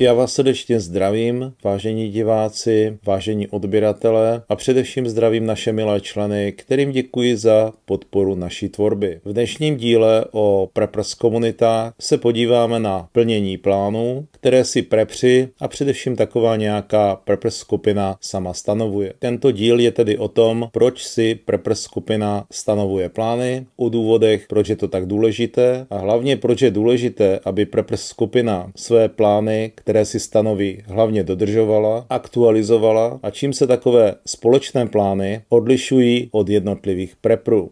Já vás srdečně zdravím, vážení diváci, vážení odběratele a především zdravím naše milé členy, kterým děkuji za podporu naší tvorby. V dnešním díle o Preppers komunitách se podíváme na plnění plánů, které si prepři a především taková nějaká Preppers skupina sama stanovuje. Tento díl je tedy o tom, proč si Preppers skupina stanovuje plány, o důvodech, proč je to tak důležité a hlavně proč je důležité, aby Preppers skupina své plány, které si stanoví, hlavně dodržovala, aktualizovala a čím se takové společné plány odlišují od jednotlivých preprů.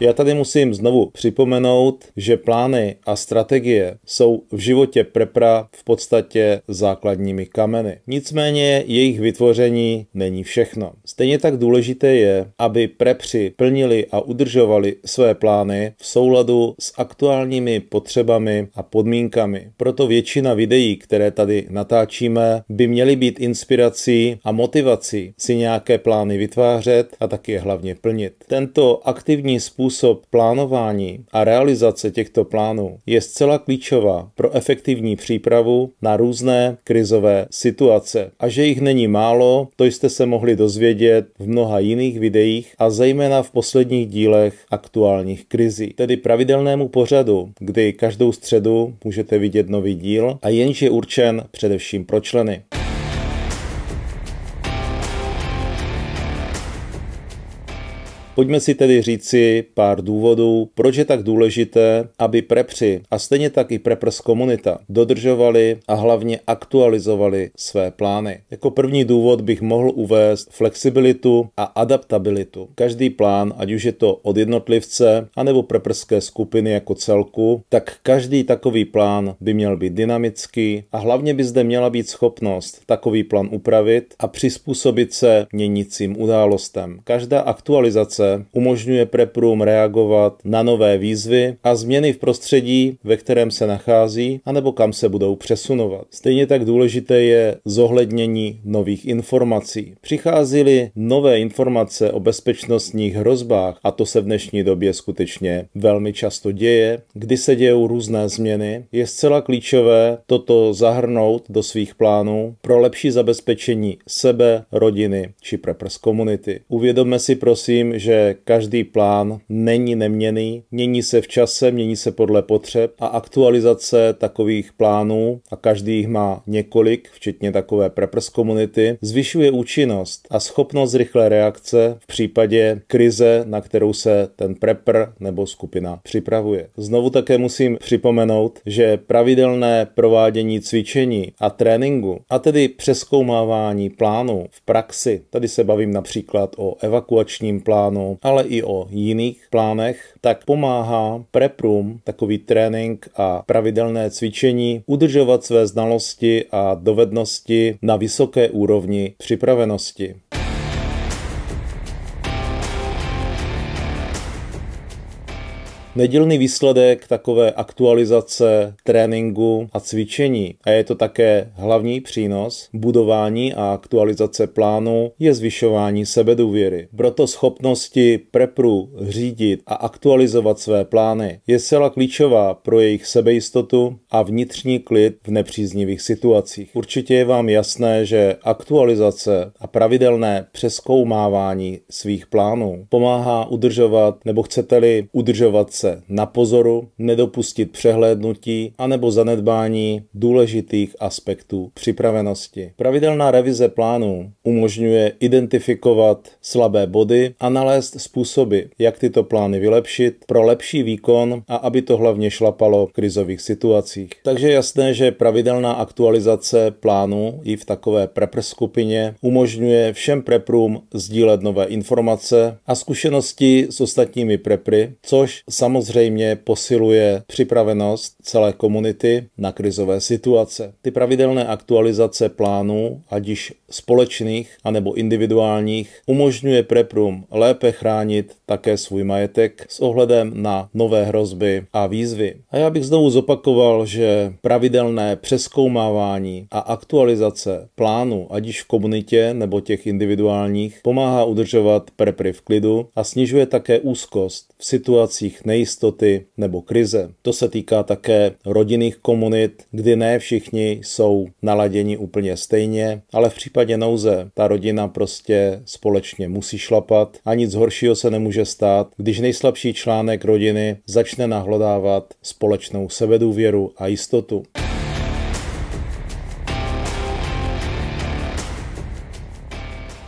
Já tady musím znovu připomenout, že plány a strategie jsou v životě prepra v podstatě základními kameny. Nicméně jejich vytvoření není všechno. Stejně tak důležité je, aby prepři plnili a udržovali své plány v souladu s aktuálními potřebami a podmínkami. Proto většina videí, které tady natáčíme, by měly být inspirací a motivací si nějaké plány vytvářet a taky je hlavně plnit. Tento aktivní způsob způsob plánování a realizace těchto plánů je zcela klíčová pro efektivní přípravu na různé krizové situace. A že jich není málo, to jste se mohli dozvědět v mnoha jiných videích a zejména v posledních dílech aktuálních krizí. Tedy pravidelnému pořadu, kdy každou středu můžete vidět nový díl a jenž je určen především pro členy. Pojďme si tedy říci pár důvodů, proč je tak důležité, aby prepři a stejně tak i prepers komunita dodržovali a hlavně aktualizovali své plány. Jako první důvod bych mohl uvést flexibilitu a adaptabilitu. Každý plán, ať už je to od jednotlivce anebo preprské skupiny jako celku, tak každý takový plán by měl být dynamický a hlavně by zde měla být schopnost takový plán upravit a přizpůsobit se měnícím událostem. Každá aktualizace práce, umožňuje preprům reagovat na nové výzvy a změny v prostředí, ve kterém se nachází, anebo kam se budou přesunovat. Stejně tak důležité je zohlednění nových informací. Přicházely nové informace o bezpečnostních hrozbách a to se v dnešní době skutečně velmi často děje, kdy se dějou různé změny, je zcela klíčové toto zahrnout do svých plánů pro lepší zabezpečení sebe, rodiny či preprs komunity. Uvědomme si prosím, že že každý plán není neměný, mění se v čase, mění se podle potřeb a aktualizace takových plánů, a každý jich má několik, včetně takové preppers komunity, zvyšuje účinnost a schopnost rychlé reakce v případě krize, na kterou se ten prepper nebo skupina připravuje. Znovu také musím připomenout, že pravidelné provádění cvičení a tréninku, a tedy přeskoumávání plánu v praxi, tady se bavím například o evakuačním plánu, plánu, ale i o jiných plánech, tak pomáhá preprům, takový trénink a pravidelné cvičení, udržovat své znalosti a dovednosti na vysoké úrovni připravenosti. nedílný výsledek takové aktualizace tréninku a cvičení a je to také hlavní přínos budování a aktualizace plánu je zvyšování sebedůvěry. Proto schopnosti prepru řídit a aktualizovat své plány je zcela klíčová pro jejich sebejistotu a vnitřní klid v nepříznivých situacích. Určitě je vám jasné, že aktualizace a pravidelné přeskoumávání svých plánů pomáhá udržovat nebo chcete-li udržovat se se na pozoru, nedopustit přehlédnutí anebo zanedbání důležitých aspektů připravenosti. Pravidelná revize plánů umožňuje identifikovat slabé body a nalézt způsoby, jak tyto plány vylepšit pro lepší výkon a aby to hlavně šlapalo v krizových situacích. Takže jasné, že pravidelná aktualizace plánu i v takové prepr skupině umožňuje všem preprům sdílet nové informace a zkušenosti s ostatními prepry, což samozřejmě samozřejmě posiluje připravenost celé komunity na krizové situace. Ty pravidelné aktualizace plánů, ať již společných anebo individuálních, umožňuje preprům lépe chránit také svůj majetek s ohledem na nové hrozby a výzvy. A já bych znovu zopakoval, že pravidelné přeskoumávání a aktualizace plánu, ať již v komunitě nebo těch individuálních, pomáhá udržovat Prepry v klidu a snižuje také úzkost v situacích nejistých nejistoty nebo krize. To se týká také rodinných komunit, kdy ne všichni jsou naladěni úplně stejně, ale v případě nouze ta rodina prostě společně musí šlapat a nic horšího se nemůže stát, když nejslabší článek rodiny začne nahlodávat společnou sebedůvěru a jistotu.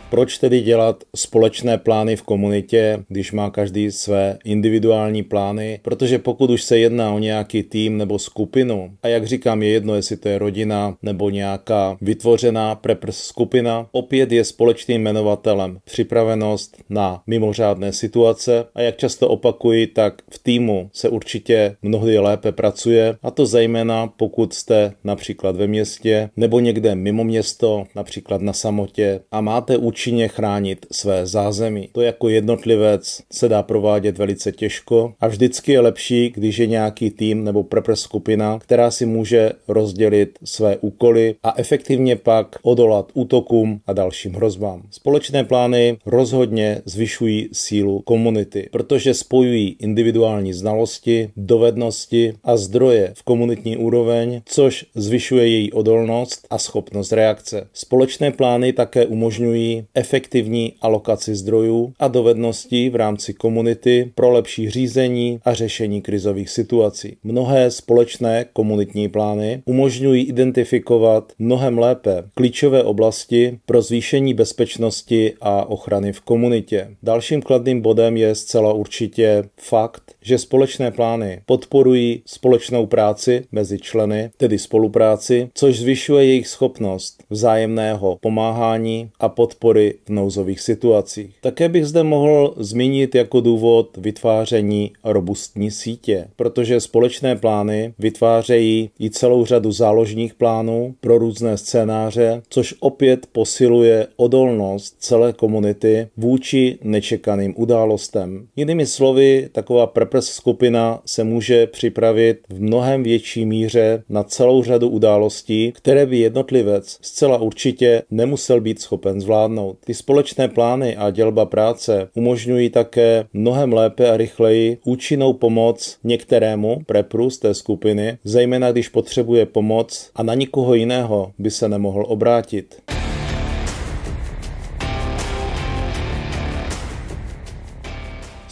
Proč tedy dělat společné plány v komunitě, když má každý své individuální plány? Protože pokud už se jedná o nějaký tým nebo skupinu, a jak říkám, je jedno, jestli to je rodina nebo nějaká vytvořená preprs skupina, opět je společným jmenovatelem připravenost na mimořádné situace a jak často opakuji, tak v týmu se určitě mnohdy lépe pracuje a to zejména pokud jste například ve městě nebo někde mimo město, například na samotě a máte účel účinně chránit své zázemí. To jako jednotlivec se dá provádět velice těžko a vždycky je lepší, když je nějaký tým nebo prepr skupina, která si může rozdělit své úkoly a efektivně pak odolat útokům a dalším hrozbám. Společné plány rozhodně zvyšují sílu komunity, protože spojují individuální znalosti, dovednosti a zdroje v komunitní úroveň, což zvyšuje její odolnost a schopnost reakce. Společné plány také umožňují efektivní alokaci zdrojů a dovedností v rámci komunity pro lepší řízení a řešení krizových situací. Mnohé společné komunitní plány umožňují identifikovat mnohem lépe klíčové oblasti pro zvýšení bezpečnosti a ochrany v komunitě. Dalším kladným bodem je zcela určitě fakt, že společné plány podporují společnou práci mezi členy, tedy spolupráci, což zvyšuje jejich schopnost vzájemného pomáhání a podpory v nouzových situacích. Také bych zde mohl zmínit jako důvod vytváření robustní sítě, protože společné plány vytvářejí i celou řadu záložních plánů pro různé scénáře, což opět posiluje odolnost celé komunity vůči nečekaným událostem. Jinými slovy, taková prepr Workers skupina se může připravit v mnohem větší míře na celou řadu událostí, které by jednotlivec zcela určitě nemusel být schopen zvládnout. Ty společné plány a dělba práce umožňují také mnohem lépe a rychleji účinnou pomoc některému prepru z té skupiny, zejména když potřebuje pomoc a na nikoho jiného by se nemohl obrátit.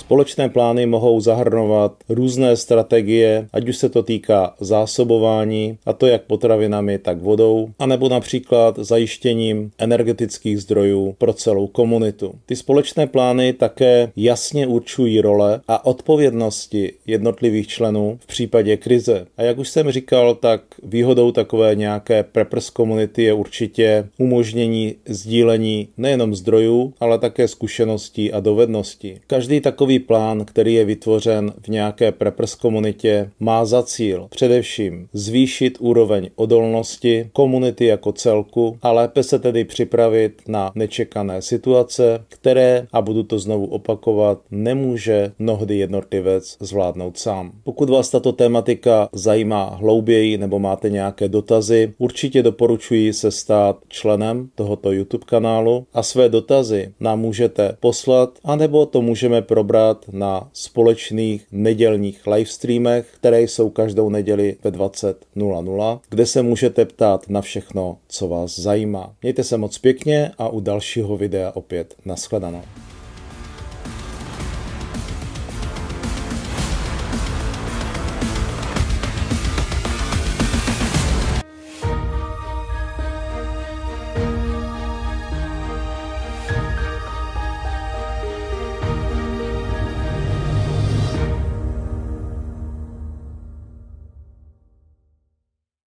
Společné plány mohou zahrnovat různé strategie, ať už se to týká zásobování, a to jak potravinami, tak vodou, anebo například zajištěním energetických zdrojů pro celou komunitu. Ty společné plány také jasně určují role a odpovědnosti jednotlivých členů v případě krize. A jak už jsem říkal, tak výhodou takové nějaké preppers komunity je určitě umožnění sdílení nejenom zdrojů, ale také zkušeností a dovedností. Každý takový plán, který je vytvořen v nějaké preppers komunitě, má za cíl především zvýšit úroveň odolnosti komunity jako celku a lépe se tedy připravit na nečekané situace, které, a budu to znovu opakovat, nemůže mnohdy jednotlivec zvládnout sám. Pokud vás tato tématika zajímá hlouběji nebo máte nějaké dotazy, určitě doporučuji se stát členem tohoto YouTube kanálu a své dotazy nám můžete poslat, anebo to můžeme probrat pořád na společných nedělních livestreamech, které jsou každou neděli ve 20.00, kde se můžete ptát na všechno, co vás zajímá. Mějte se moc pěkně a u dalšího videa opět nashledanou.